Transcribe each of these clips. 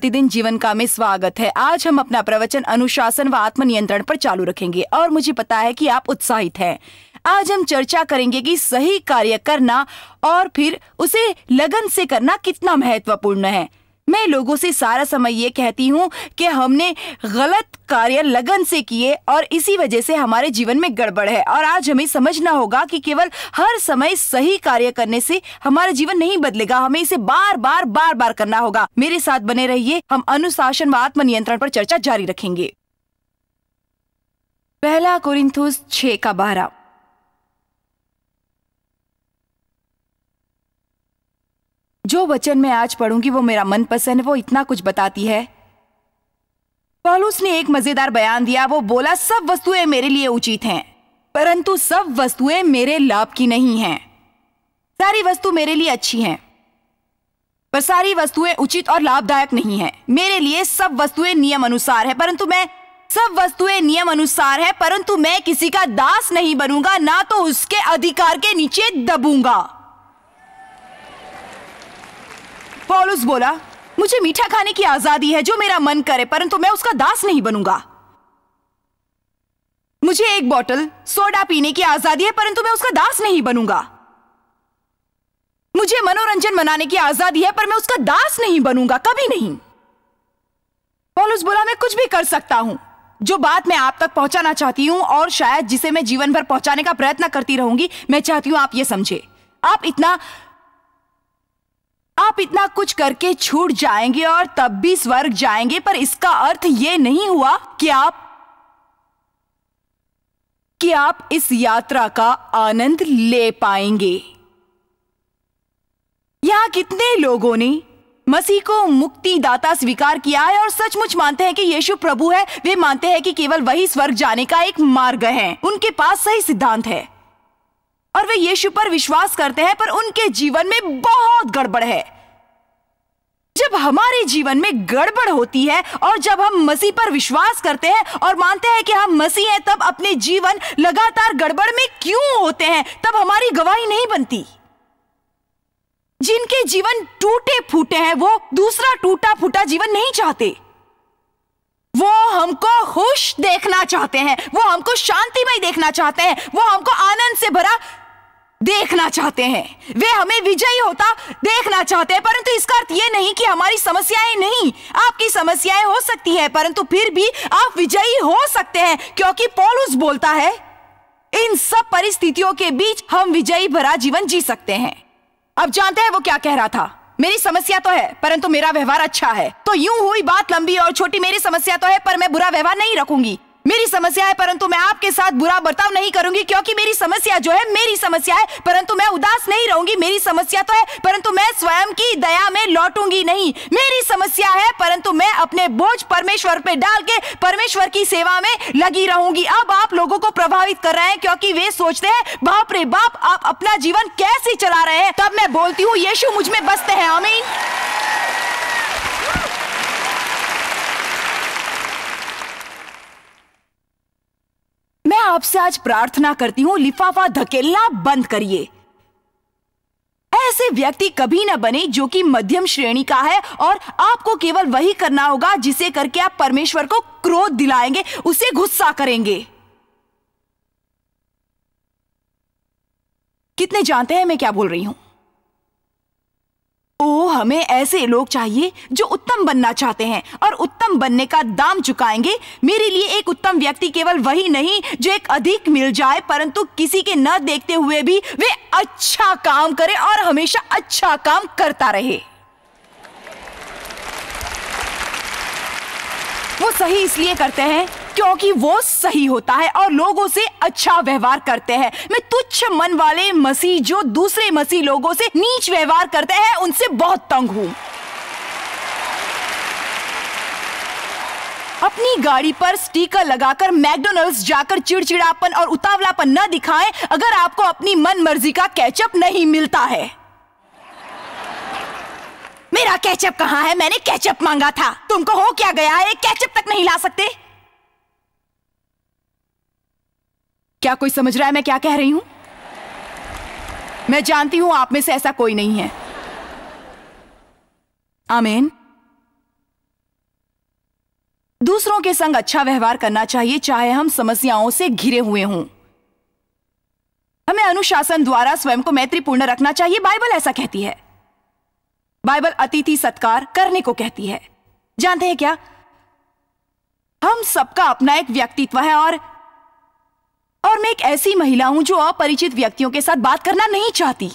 प्रतिदिन जीवन का में स्वागत है आज हम अपना प्रवचन अनुशासन व आत्मनियंत्रण पर चालू रखेंगे और मुझे पता है कि आप उत्साहित हैं आज हम चर्चा करेंगे कि सही कार्य करना और फिर उसे लगन से करना कितना महत्वपूर्ण है मैं लोगों से सारा समय ये कहती हूँ कि हमने गलत कार्य लगन से किए और इसी वजह से हमारे जीवन में गड़बड़ है और आज हमें समझना होगा कि केवल हर समय सही कार्य करने से हमारा जीवन नहीं बदलेगा हमें इसे बार बार बार बार करना होगा मेरे साथ बने रहिए हम अनुशासन व आत्मनियंत्रण पर चर्चा जारी रखेंगे पहला कोरिंथोस छह का बारह जो वचन मैं आज पढ़ूंगी वो मेरा मनपसंद है वो इतना कुछ बताती है पॉलुस ने एक मजेदार बयान दिया वो बोला सब वस्तुएं मेरे लिए उचित हैं परंतु सब वस्तुएं मेरे लाभ की नहीं हैं सारी वस्तु मेरे लिए अच्छी हैं पर सारी वस्तुएं उचित और लाभदायक नहीं है मेरे लिए सब वस्तुएं नियम अनुसार है परंतु मैं सब वस्तुएं नियम अनुसार है परंतु मैं किसी का दास नहीं बनूंगा ना तो उसके अधिकार के नीचे दबूंगा पॉलुस बोला मुझे मीठा खाने की आजादी है जो मेरा मन करे परंतु मैं उसका दास नहीं बनूंगा मुझे एक बोतल सोडा पीने की आजादी है परंतु मैं उसका दास नहीं बनूंगा मुझे मनोरंजन मनाने की आजादी है पर मैं उसका दास नहीं बनूंगा कभी नहीं पॉलुस बोला मैं कुछ भी कर सकता हूं जो बात मैं आप तक पहुंचाना चाहती हूं और शायद जिसे मैं जीवन भर पहुंचाने का प्रयत्न करती रहूंगी मैं चाहती हूं आप यह समझे आप इतना आप इतना कुछ करके छूट जाएंगे और तब भी स्वर्ग जाएंगे पर इसका अर्थ ये नहीं हुआ कि आप कि आप इस यात्रा का आनंद ले पाएंगे यहां कितने लोगों ने मसीह को मुक्तिदाता स्वीकार किया है और सचमुच मानते हैं कि यीशु प्रभु है वे मानते हैं कि केवल वही स्वर्ग जाने का एक मार्ग है उनके पास सही सिद्धांत है और वे यीशु पर विश्वास करते हैं पर उनके जीवन में बहुत गड़बड़ है जब हमारे जीवन में गड़बड़ होती है और जब हम मसीह पर विश्वास करते हैं और मानते हैं कि हम मसीह हैं तब अपने जीवन लगातार गड़बड़ में क्यों होते हैं तब हमारी गवाही नहीं बनती जिनके जीवन टूटे फूटे हैं वो दूसरा टूटा फूटा जीवन नहीं चाहते वो हमको खुश देखना चाहते हैं वो हमको शांतिमय देखना चाहते हैं वो हमको आनंद से भरा देखना चाहते हैं वे हमें विजयी होता देखना चाहते हैं परंतु इसका अर्थ ये नहीं कि हमारी समस्याएं नहीं आपकी समस्याएं हो सकती है परंतु फिर भी आप विजयी हो सकते हैं क्योंकि पॉलुस बोलता है इन सब परिस्थितियों के बीच हम विजयी भरा जीवन जी सकते हैं अब जानते हैं वो क्या कह रहा था मेरी समस्या तो है परंतु मेरा व्यवहार अच्छा है तो यूं हुई बात लंबी और छोटी मेरी समस्या तो है पर मैं बुरा व्यवहार नहीं रखूंगी मेरी समस्या है परंतु मैं आपके साथ बुरा बर्ताव नहीं करूंगी क्योंकि मेरी समस्या जो है मेरी समस्या है परंतु मैं उदास नहीं रहूंगी मेरी समस्या तो है परंतु मैं स्वयं की दया में लौटूंगी नहीं मेरी समस्या है परंतु मैं अपने बोझ परमेश्वर पे डाल के परमेश्वर की सेवा में लगी रहूंगी अब आप लोगों को प्रभावित कर रहे हैं क्योंकि वे सोचते हैं बाप रे बाप आप अपना जीवन कैसे चला रहे हैं तब मैं बोलती हूँ ये मुझ में बसते हैं आमीन आपसे आज प्रार्थना करती हूँ लिफाफा धकेलना बंद करिए ऐसे व्यक्ति कभी ना बने जो कि मध्यम श्रेणी का है और आपको केवल वही करना होगा जिसे करके आप परमेश्वर को क्रोध दिलाएंगे उसे गुस्सा करेंगे कितने जानते हैं मैं क्या बोल रही हूं ओ तो हमें ऐसे लोग चाहिए जो उत्तम बनना चाहते हैं और उत्तम बनने का दाम चुकाएंगे मेरे लिए एक उत्तम व्यक्ति केवल वही नहीं जो एक अधिक मिल जाए परंतु किसी के न देखते हुए भी वे अच्छा काम करे और हमेशा अच्छा काम करता रहे वो सही इसलिए करते हैं क्योंकि वो सही होता है और लोगों से अच्छा व्यवहार करते हैं मैं तुच्छ मन वाले मसीह जो दूसरे मसीह लोगों से नीच व्यवहार करते हैं उनसे बहुत तंग हूँ अपनी गाड़ी पर स्टीकर लगाकर मैकडोनल्ड्स जाकर चिड़चिड़ापन और उतावलापन न दिखाएं अगर आपको अपनी मन मर्जी का कैचअप नहीं मिलता है मेरा कैचअप कहाँ है मैंने कैचअप मांगा था तुमको हो क्या गया है कैचअप तक नहीं ला सकते क्या कोई समझ रहा है मैं क्या कह रही हूं मैं जानती हूं आप में से ऐसा कोई नहीं है आमेन दूसरों के संग अच्छा व्यवहार करना चाहिए चाहे हम समस्याओं से घिरे हुए हों हमें अनुशासन द्वारा स्वयं को मैत्रीपूर्ण रखना चाहिए बाइबल ऐसा कहती है बाइबल अतिथि सत्कार करने को कहती है जानते हैं क्या हम सबका अपना एक व्यक्तित्व है और और मैं एक ऐसी महिला हूं जो अपरिचित व्यक्तियों के साथ बात करना नहीं चाहती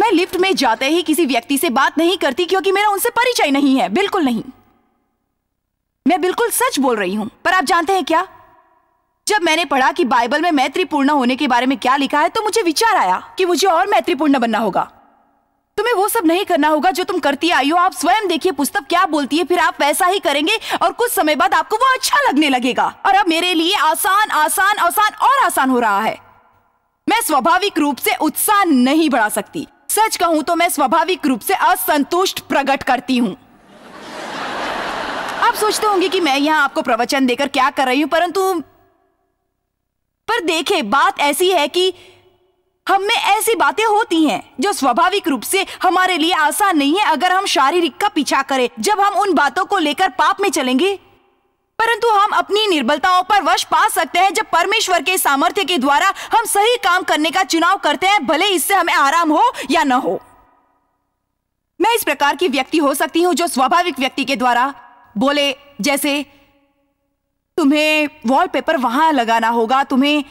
मैं लिफ्ट में जाते ही किसी व्यक्ति से बात नहीं करती क्योंकि मेरा उनसे परिचय नहीं है बिल्कुल नहीं मैं बिल्कुल सच बोल रही हूं पर आप जानते हैं क्या जब मैंने पढ़ा कि बाइबल में मैत्रीपूर्ण होने के बारे में क्या लिखा है तो मुझे विचार आया कि मुझे और मैत्रीपूर्ण बनना होगा तुम्हें वो सब नहीं करना होगा जो तुम करती आई हो आप स्वयं देखिए पुस्तक क्या बोलती है फिर आप वैसा ही करेंगे और कुछ समय बाद आपको वो अच्छा लगने लगेगा और अब मेरे लिए आसान आसान आसान और आसान हो रहा है मैं स्वाभाविक रूप से उत्साह नहीं बढ़ा सकती सच कहूं तो मैं स्वाभाविक रूप से असंतुष्ट प्रकट करती हूँ आप सोचते होंगे कि मैं यहाँ आपको प्रवचन देकर क्या कर रही हूँ परंतु पर देखे बात ऐसी है कि हम में ऐसी बातें होती हैं जो स्वाभाविक रूप से हमारे लिए आसान नहीं है अगर हम शारीरिक का पीछा करें जब हम उन बातों को लेकर पाप में चलेंगे परंतु हम अपनी निर्बलताओं पर वश पा सकते हैं जब परमेश्वर के सामर्थ्य के द्वारा हम सही काम करने का चुनाव करते हैं भले इससे हमें आराम हो या न हो मैं इस प्रकार की व्यक्ति हो सकती हूं जो स्वाभाविक व्यक्ति के द्वारा बोले जैसे तुम्हें वॉलपेपर वहां लगाना होगा तुम्हें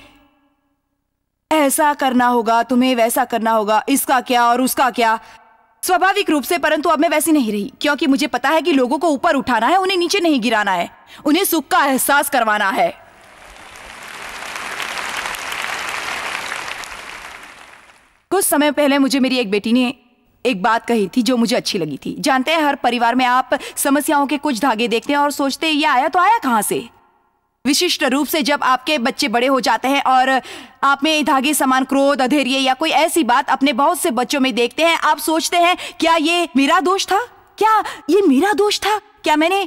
ऐसा करना होगा तुम्हें वैसा करना होगा इसका क्या और उसका क्या स्वाभाविक रूप से परंतु अब मैं वैसी नहीं रही क्योंकि मुझे पता है कि लोगों को ऊपर उठाना है उन्हें नीचे नहीं गिराना है उन्हें सुख का एहसास करवाना है कुछ समय पहले मुझे मेरी एक बेटी ने एक बात कही थी जो मुझे अच्छी लगी थी जानते हैं हर परिवार में आप समस्याओं के कुछ धागे देखते हैं और सोचते हैं ये आया तो आया कहां से विशिष्ट रूप से जब आपके बच्चे बड़े हो जाते हैं और आप में धागे समान क्रोध अधैर्य या कोई ऐसी बात अपने बहुत से बच्चों में देखते हैं आप सोचते हैं क्या ये मेरा दोष था क्या ये मेरा दोष था क्या मैंने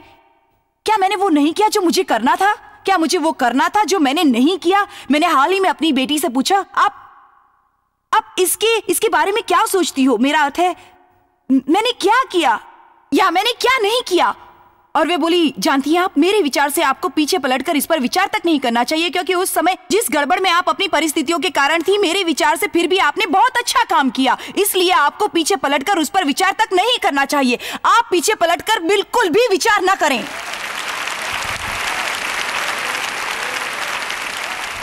क्या मैंने वो नहीं किया जो मुझे करना था क्या मुझे वो करना था जो मैंने नहीं किया मैंने हाल ही में अपनी बेटी से पूछा आप आप इसके इसके बारे में क्या सोचती हो मेरा अर्थ है मैंने क्या किया या मैंने क्या नहीं किया और वे बोली जानती हैं आप मेरे विचार से आपको पीछे पलटकर इस पर विचार तक नहीं करना चाहिए क्योंकि उस समय जिस गड़बड़ में आप अपनी परिस्थितियों के कारण थी मेरे विचार से फिर भी आपने बहुत अच्छा काम किया इसलिए आपको पीछे पलटकर उस पर विचार तक नहीं करना चाहिए आप पीछे पलटकर बिल्कुल भी विचार न करें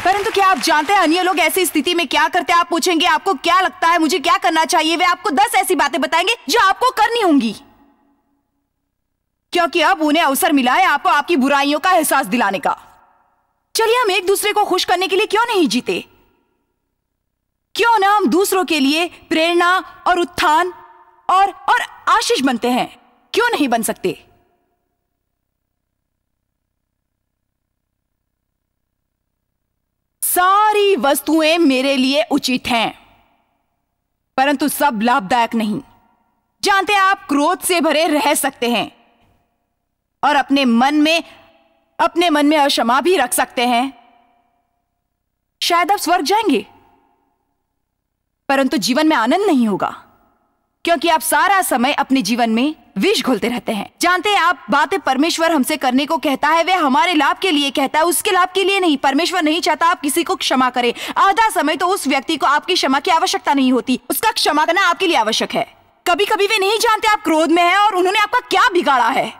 परंतु क्या आप जानते हैं अन्य लोग ऐसी स्थिति में क्या करते हैं आप पूछेंगे आपको क्या लगता है मुझे क्या करना चाहिए वे आपको दस ऐसी बातें बताएंगे जो आपको करनी होंगी क्योंकि अब उन्हें अवसर मिला है आपको आपकी बुराइयों का एहसास दिलाने का चलिए हम एक दूसरे को खुश करने के लिए क्यों नहीं जीते क्यों ना हम दूसरों के लिए प्रेरणा और उत्थान और और आशीष बनते हैं क्यों नहीं बन सकते सारी वस्तुएं मेरे लिए उचित हैं परंतु सब लाभदायक नहीं जानते आप क्रोध से भरे रह सकते हैं और अपने मन में अपने मन में अक्षमा भी रख सकते हैं शायद आप स्वर्ग जाएंगे परंतु जीवन में आनंद नहीं होगा क्योंकि आप सारा समय अपने जीवन में विष घोलते रहते हैं जानते हैं आप बातें परमेश्वर हमसे करने को कहता है वह हमारे लाभ के लिए कहता है उसके लाभ के लिए नहीं परमेश्वर नहीं चाहता आप किसी को क्षमा करें आधा समय तो उस व्यक्ति को आपकी क्षमा की आवश्यकता नहीं होती उसका क्षमा करना आपके लिए आवश्यक है कभी कभी वे नहीं जानते आप क्रोध में है और उन्होंने आपका क्या बिगाड़ा है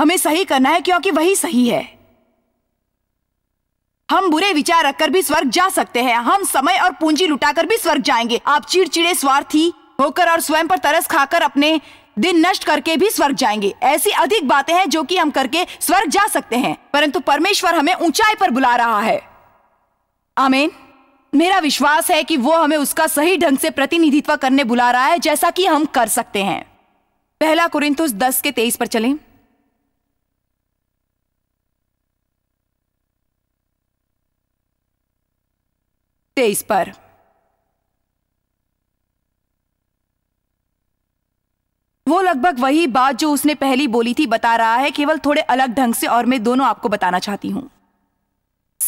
हमें सही करना है क्योंकि वही सही है हम बुरे विचार रखकर भी स्वर्ग जा सकते हैं हम समय और पूंजी लुटाकर भी स्वर्ग जाएंगे आप चिड़चिड़े स्वार्थी होकर और स्वयं पर तरस खाकर अपने दिन नष्ट करके भी स्वर्ग जाएंगे ऐसी अधिक बातें हैं जो कि हम करके स्वर्ग जा सकते हैं परंतु परमेश्वर हमें ऊंचाई पर बुला रहा है आमेन मेरा विश्वास है कि वो हमें उसका सही ढंग से प्रतिनिधित्व करने बुला रहा है जैसा कि हम कर सकते हैं पहला कुरिंतुस दस के तेईस पर चलें तेईस पर वो लगभग वही बात जो उसने पहली बोली थी बता रहा है केवल थोड़े अलग ढंग से और मैं दोनों आपको बताना चाहती हूं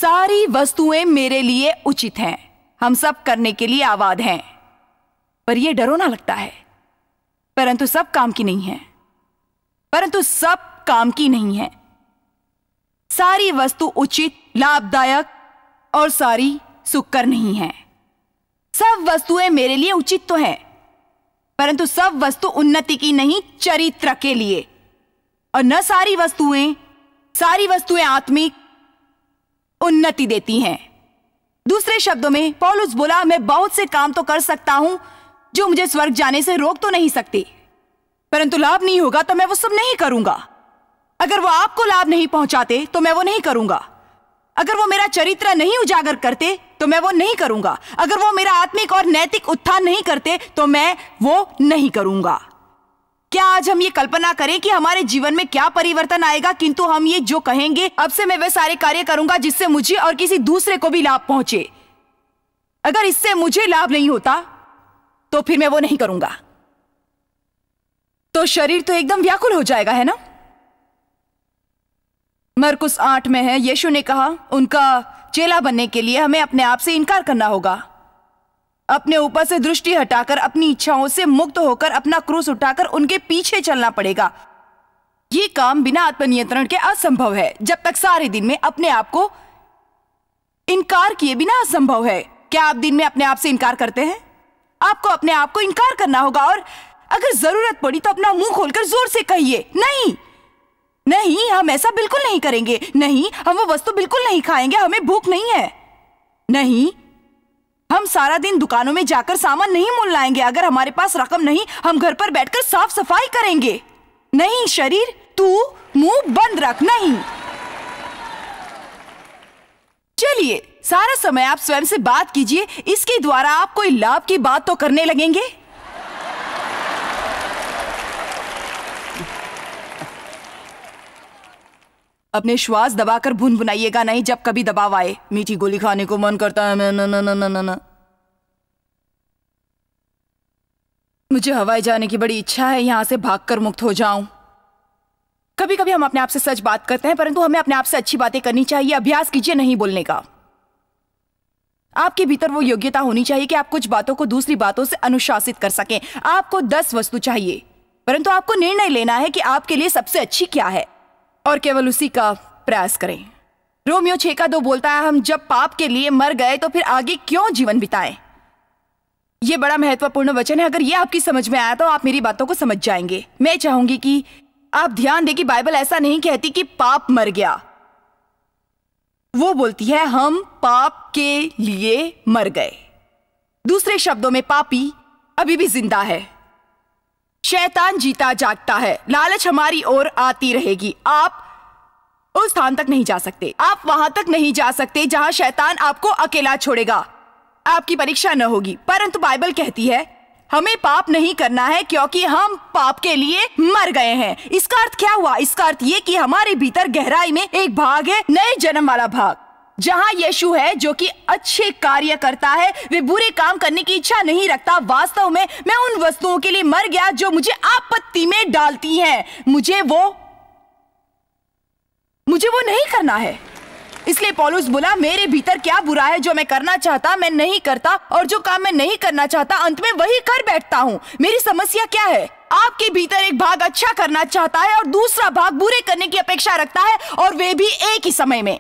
सारी वस्तुएं मेरे लिए उचित हैं हम सब करने के लिए आबाद हैं पर यह ना लगता है परंतु सब काम की नहीं है परंतु सब काम की नहीं है सारी वस्तु उचित लाभदायक और सारी सुखकर नहीं है सब वस्तुएं मेरे लिए उचित तो है परंतु सब वस्तु उन्नति की नहीं चरित्र के लिए और न सारी वस्तुएं सारी वस्तुएं आत्मिक उन्नति देती हैं दूसरे शब्दों में पॉलुस बोला मैं बहुत से काम तो कर सकता हूं जो मुझे स्वर्ग जाने से रोक तो नहीं सकती परंतु लाभ नहीं होगा तो मैं वो सब नहीं करूंगा अगर वो आपको लाभ नहीं पहुंचाते तो मैं वो नहीं करूंगा अगर वो मेरा चरित्र नहीं उजागर करते तो मैं वो नहीं करूंगा अगर वो मेरा आत्मिक और नैतिक उत्थान नहीं करते तो मैं वो नहीं करूंगा क्या आज हम ये कल्पना करें कि हमारे जीवन में क्या परिवर्तन आएगा किंतु हम ये जो कहेंगे अब से मैं वह सारे कार्य करूंगा जिससे मुझे और किसी दूसरे को भी लाभ पहुंचे अगर इससे मुझे लाभ नहीं होता तो फिर मैं वो नहीं करूंगा तो शरीर तो एकदम व्याकुल हो जाएगा है ना मरकुस आठ में है यीशु ने कहा उनका चेला बनने के लिए हमें अपने आप से इनकार करना होगा अपने ऊपर से दृष्टि हटाकर अपनी इच्छाओं से मुक्त होकर अपना क्रूस उठाकर उनके पीछे चलना पड़ेगा ये काम बिना आत्मनियंत्रण के असंभव है जब तक सारे दिन में अपने आप को इनकार किए बिना असंभव है क्या आप दिन में अपने आप से इनकार करते हैं आपको अपने आप को इनकार करना होगा और अगर जरूरत पड़ी तो अपना मुंह खोलकर जोर से कहिए नहीं नहीं हम ऐसा बिल्कुल नहीं करेंगे नहीं हम वो वस्तु बिल्कुल नहीं खाएंगे हमें भूख नहीं है नहीं हम सारा दिन दुकानों में जाकर सामान नहीं मोल लाएंगे अगर हमारे पास रकम नहीं हम घर पर बैठकर साफ सफाई करेंगे नहीं शरीर तू मुंह बंद रख नहीं चलिए सारा समय आप स्वयं से बात कीजिए इसके द्वारा आप कोई लाभ की बात तो करने लगेंगे अपने श्वास दबाकर भुन भुनाइएगा नहीं जब कभी दबाव आए मीठी गोली खाने को मन करता है न न न न न मुझे हवाई जाने की बड़ी इच्छा है यहां से भागकर मुक्त हो जाऊं कभी कभी हम अपने आप से सच बात करते हैं परंतु हमें अपने आप से अच्छी बातें करनी चाहिए अभ्यास कीजिए नहीं बोलने का आपके भीतर वो योग्यता होनी चाहिए कि आप कुछ बातों को दूसरी बातों से अनुशासित कर सकें आपको दस वस्तु चाहिए परंतु आपको निर्णय लेना है कि आपके लिए सबसे अच्छी क्या है और केवल उसी का प्रयास करें रोमियो छेका दो बोलता है हम जब पाप के लिए मर गए तो फिर आगे क्यों जीवन बिताएं ये बड़ा महत्वपूर्ण वचन है अगर ये आपकी समझ में आया तो आप मेरी बातों को समझ जाएंगे मैं चाहूंगी कि आप ध्यान दें कि बाइबल ऐसा नहीं कहती कि पाप मर गया वो बोलती है हम पाप के लिए मर गए दूसरे शब्दों में पापी अभी भी जिंदा है शैतान जीता जागता है लालच हमारी ओर आती रहेगी आप उस स्थान तक नहीं जा सकते आप वहां तक नहीं जा सकते जहां शैतान आपको अकेला छोड़ेगा आपकी परीक्षा न होगी परंतु बाइबल कहती है हमें पाप नहीं करना है क्योंकि हम पाप के लिए मर गए हैं इसका अर्थ क्या हुआ इसका अर्थ ये कि हमारे भीतर गहराई में एक भाग है नए जन्म वाला भाग जहाँ यीशु है जो कि अच्छे कार्य करता है वे बुरे काम करने की इच्छा नहीं रखता वास्तव में मैं उन वस्तुओं के लिए मर गया जो मुझे आपत्ति में डालती हैं मुझे वो मुझे वो नहीं करना है इसलिए पॉलुस बोला मेरे भीतर क्या बुरा है जो मैं करना चाहता मैं नहीं करता और जो काम मैं नहीं करना चाहता अंत में वही कर बैठता हूँ मेरी समस्या क्या है आपके भीतर एक भाग अच्छा करना चाहता है और दूसरा भाग बुरे करने की अपेक्षा रखता है और वे भी एक ही समय में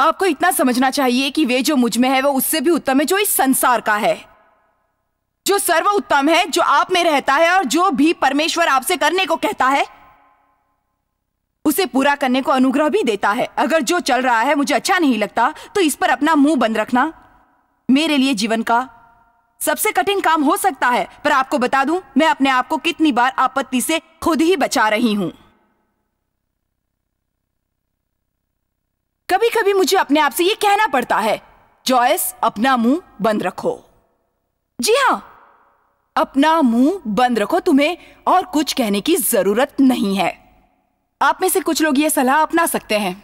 आपको इतना समझना चाहिए कि वे जो मुझ में है वो उससे भी उत्तम है जो इस संसार का है जो सर्व उत्तम है जो आप में रहता है और जो भी परमेश्वर आपसे करने को कहता है उसे पूरा करने को अनुग्रह भी देता है अगर जो चल रहा है मुझे अच्छा नहीं लगता तो इस पर अपना मुंह बंद रखना मेरे लिए जीवन का सबसे कठिन काम हो सकता है पर आपको बता दूं मैं अपने आप को कितनी बार आपत्ति से खुद ही बचा रही हूं कभी कभी मुझे अपने आप से ये कहना पड़ता है जॉयस अपना मुंह बंद रखो जी हां अपना मुंह बंद रखो तुम्हें और कुछ कहने की जरूरत नहीं है आप में से कुछ लोग ये सलाह अपना सकते हैं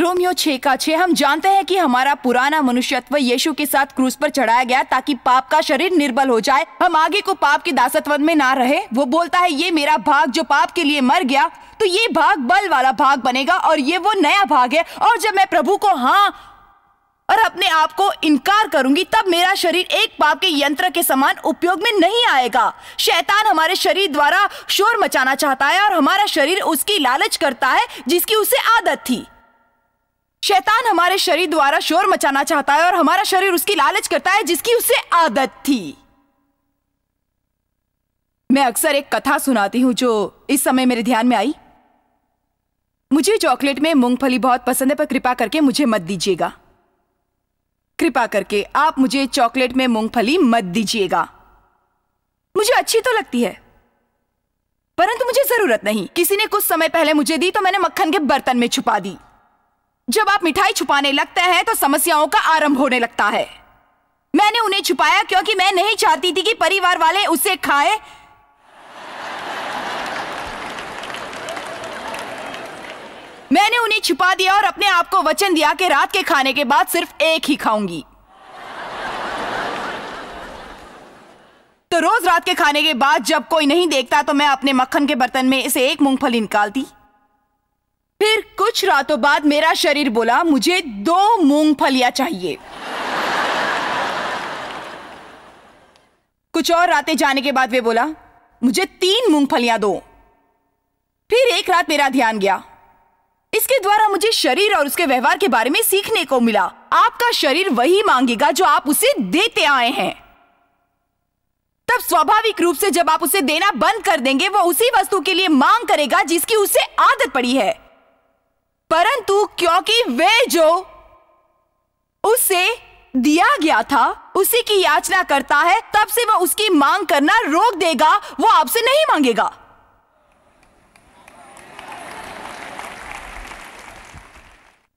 रोमियो छे का छे हम जानते हैं कि हमारा पुराना मनुष्यत्व यीशु के साथ क्रूस पर चढ़ाया गया ताकि पाप का शरीर निर्बल हो जाए हम आगे को पाप के दासत्व में ना रहे वो बोलता है ये मेरा भाग जो पाप के लिए मर गया तो ये भाग बल वाला भाग बनेगा और ये वो नया भाग है और जब मैं प्रभु को हाँ और अपने आप को इनकार करूंगी तब मेरा शरीर एक पाप के यंत्र के समान उपयोग में नहीं आएगा शैतान हमारे शरीर द्वारा शोर मचाना चाहता है और हमारा शरीर उसकी लालच करता है जिसकी उसे आदत थी शैतान हमारे शरीर द्वारा शोर मचाना चाहता है और हमारा शरीर उसकी लालच करता है जिसकी उससे आदत थी मैं अक्सर एक कथा सुनाती हूं जो इस समय मेरे ध्यान में आई मुझे चॉकलेट में मूंगफली बहुत पसंद है पर कृपा करके मुझे मत दीजिएगा कृपा करके आप मुझे चॉकलेट में मूंगफली मत दीजिएगा मुझे अच्छी तो लगती है परंतु मुझे जरूरत नहीं किसी ने कुछ समय पहले मुझे दी तो मैंने मक्खन के बर्तन में छुपा दी जब आप मिठाई छुपाने लगते हैं तो समस्याओं का आरंभ होने लगता है मैंने उन्हें छुपाया क्योंकि मैं नहीं चाहती थी कि परिवार वाले उसे खाए मैंने उन्हें छुपा दिया और अपने आप को वचन दिया कि रात के खाने के बाद सिर्फ एक ही खाऊंगी तो रोज रात के खाने के बाद जब कोई नहीं देखता तो मैं अपने मक्खन के बर्तन में इसे एक मूंगफली निकालती फिर कुछ रातों बाद मेरा शरीर बोला मुझे दो मूंगफलियां चाहिए कुछ और रातें जाने के बाद वे बोला मुझे तीन मूंगफलियां दो फिर एक रात मेरा ध्यान गया इसके द्वारा मुझे शरीर और उसके व्यवहार के बारे में सीखने को मिला आपका शरीर वही मांगेगा जो आप उसे देते आए हैं तब स्वाभाविक रूप से जब आप उसे देना बंद कर देंगे वो उसी वस्तु के लिए मांग करेगा जिसकी उसे आदत पड़ी है परंतु क्योंकि वे जो उसे दिया गया था उसी की याचना करता है तब से वह उसकी मांग करना रोक देगा वो आपसे नहीं मांगेगा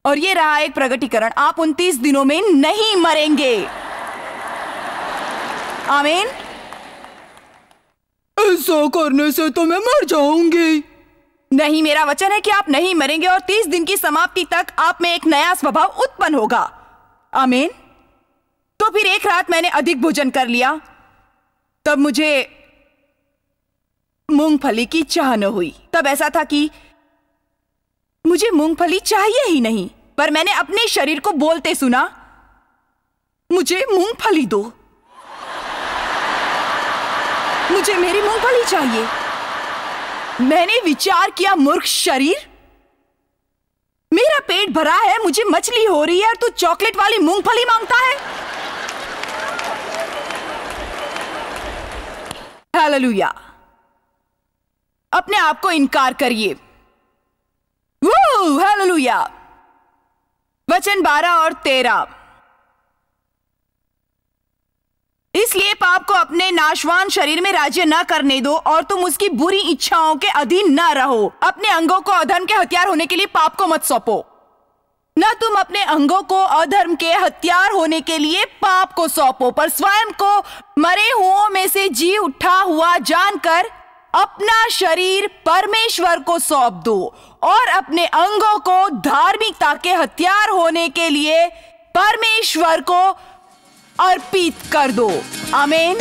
और ये रहा एक प्रगटीकरण आप उनतीस दिनों में नहीं मरेंगे आमीन ऐसा करने से तो मैं मर जाऊंगी नहीं मेरा वचन है कि आप नहीं मरेंगे और तीस दिन की समाप्ति तक आप में एक नया स्वभाव उत्पन्न होगा अमीन तो फिर एक रात मैंने अधिक भोजन कर लिया तब मुझे मूंगफली की चाह न हुई तब ऐसा था कि मुझे मूंगफली चाहिए ही नहीं पर मैंने अपने शरीर को बोलते सुना मुझे मूंगफली दो मुझे मेरी मूंगफली चाहिए मैंने विचार किया मूर्ख शरीर मेरा पेट भरा है मुझे मछली हो रही है और तू चॉकलेट वाली मूंगफली मांगता है हालेलुया अपने आप को इनकार करिए वो हालेलुया वचन बारह और तेरह इसलिए पाप को अपने नाशवान शरीर में राज्य न करने दो और तुम उसकी बुरी इच्छाओं के अधीन न रहो अपने अंगों को अधर्म के हथियार होने के लिए पाप को मत सौंपो न तुम अपने अंगों को अधर्म के हथियार होने के लिए पाप को सौंपो पर स्वयं को मरे हुओं में से जी उठा हुआ जानकर अपना शरीर परमेश्वर को सौंप दो और अपने अंगों को धार्मिकता के हथियार होने के लिए परमेश्वर को अर्पित कर दो अमेन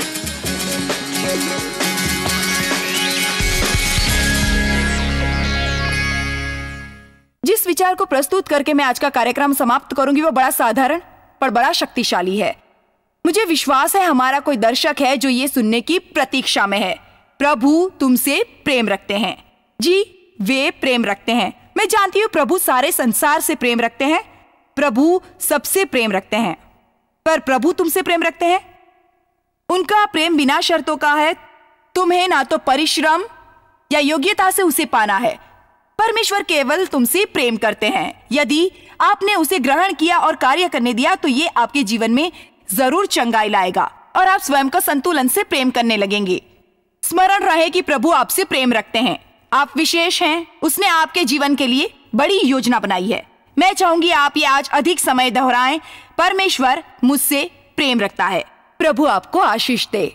जिस विचार को प्रस्तुत करके मैं आज का कार्यक्रम समाप्त करूंगी वो बड़ा साधारण पर बड़ा शक्तिशाली है मुझे विश्वास है हमारा कोई दर्शक है जो ये सुनने की प्रतीक्षा में है प्रभु तुमसे प्रेम रखते हैं जी वे प्रेम रखते हैं मैं जानती हूँ प्रभु सारे संसार से प्रेम रखते हैं प्रभु सबसे प्रेम रखते हैं पर प्रभु तुमसे प्रेम रखते हैं उनका प्रेम बिना शर्तों का है तुम्हें ना तो परिश्रम या योग्यता से उसे पाना है परमेश्वर केवल तुमसे प्रेम करते हैं यदि आपने उसे ग्रहण किया और कार्य करने दिया तो ये आपके जीवन में जरूर चंगाई लाएगा और आप स्वयं को संतुलन से प्रेम करने लगेंगे स्मरण रहे कि प्रभु आपसे प्रेम रखते हैं आप विशेष हैं उसने आपके जीवन के लिए बड़ी योजना बनाई है मैं चाहूंगी आप ये आज अधिक समय दोहराएं परमेश्वर मुझसे प्रेम रखता है प्रभु आपको आशीष दे